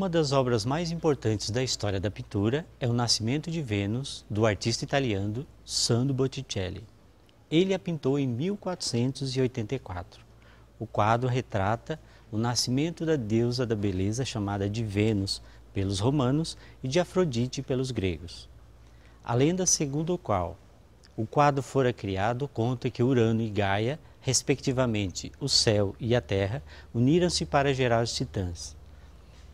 Uma das obras mais importantes da história da pintura é O Nascimento de Vênus, do artista italiano Sandro Botticelli. Ele a pintou em 1484. O quadro retrata o nascimento da deusa da beleza chamada de Vênus pelos romanos e de Afrodite pelos gregos. A lenda segundo o qual o quadro fora criado conta que Urano e Gaia, respectivamente o céu e a terra, uniram-se para gerar os titãs.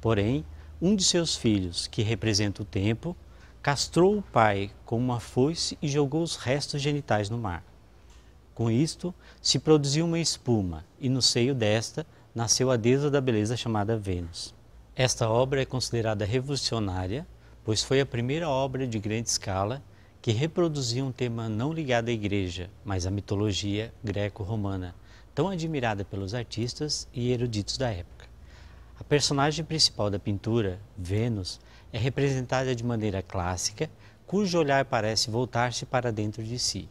Porém, um de seus filhos, que representa o tempo, castrou o pai com uma foice e jogou os restos genitais no mar. Com isto, se produziu uma espuma, e no seio desta nasceu a deusa da beleza chamada Vênus. Esta obra é considerada revolucionária, pois foi a primeira obra de grande escala que reproduzia um tema não ligado à igreja, mas à mitologia greco-romana, tão admirada pelos artistas e eruditos da época. A personagem principal da pintura, Vênus, é representada de maneira clássica, cujo olhar parece voltar-se para dentro de si.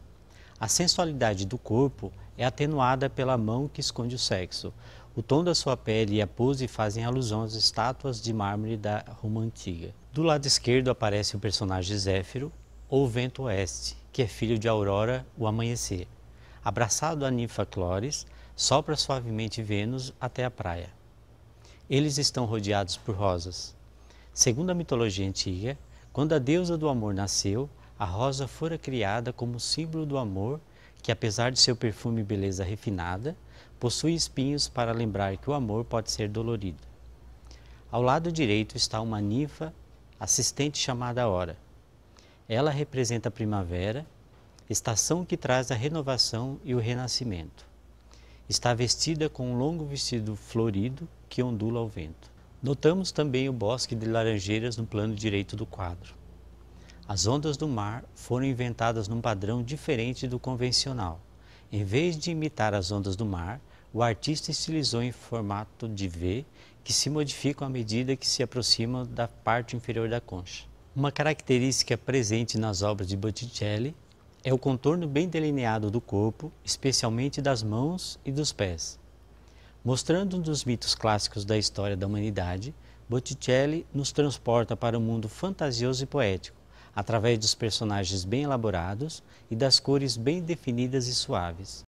A sensualidade do corpo é atenuada pela mão que esconde o sexo. O tom da sua pele e a pose fazem alusão às estátuas de mármore da Roma antiga. Do lado esquerdo aparece o personagem Zéfiro, ou Vento Oeste, que é filho de Aurora, o amanhecer. Abraçado a ninfa Clóris, sopra suavemente Vênus até a praia eles estão rodeados por rosas. Segundo a mitologia antiga, quando a deusa do amor nasceu, a rosa fora criada como símbolo do amor, que apesar de seu perfume e beleza refinada, possui espinhos para lembrar que o amor pode ser dolorido. Ao lado direito está uma ninfa, assistente chamada Hora. Ela representa a primavera, estação que traz a renovação e o renascimento. Está vestida com um longo vestido florido que ondula ao vento. Notamos também o bosque de laranjeiras no plano direito do quadro. As ondas do mar foram inventadas num padrão diferente do convencional. Em vez de imitar as ondas do mar, o artista estilizou em formato de V que se modificam à medida que se aproximam da parte inferior da concha. Uma característica presente nas obras de Botticelli é o contorno bem delineado do corpo, especialmente das mãos e dos pés. Mostrando um dos mitos clássicos da história da humanidade, Botticelli nos transporta para um mundo fantasioso e poético, através dos personagens bem elaborados e das cores bem definidas e suaves.